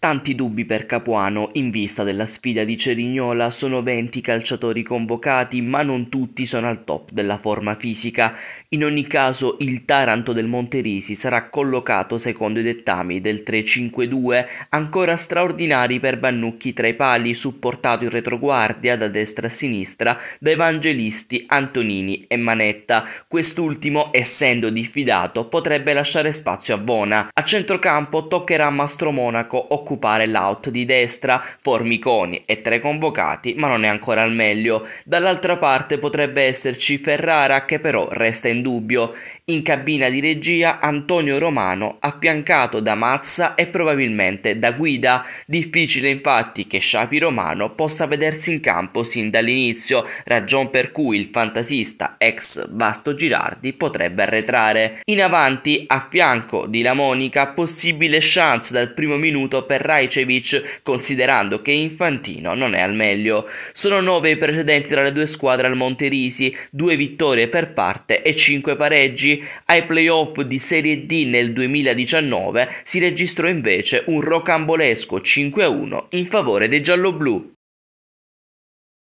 Tanti dubbi per Capuano in vista della sfida di Cerignola, sono 20 i calciatori convocati, ma non tutti sono al top della forma fisica. In ogni caso il Taranto del Monterisi sarà collocato secondo i dettami del 3-5-2, ancora straordinari per Bannucchi tra i pali, supportato in retroguardia da destra a sinistra da Evangelisti, Antonini e Manetta. Quest'ultimo, essendo diffidato, potrebbe lasciare spazio a Bona. A centrocampo toccherà Mastro Monaco o occupare l'out di destra, Formiconi è tra i convocati, ma non è ancora al meglio. Dall'altra parte potrebbe esserci Ferrara che però resta in dubbio. In cabina di regia Antonio Romano, affiancato da Mazza e probabilmente da Guida. Difficile infatti che Sciapi Romano possa vedersi in campo sin dall'inizio, ragion per cui il fantasista ex Vasto Girardi potrebbe arretrare. In avanti, a fianco di La Monica, possibile chance dal primo minuto per Rajcevic, considerando che Infantino non è al meglio. Sono nove i precedenti tra le due squadre al Monterisi, due vittorie per parte e cinque pareggi ai playoff di Serie D nel 2019 si registrò invece un rocambolesco 5-1 in favore dei gialloblu.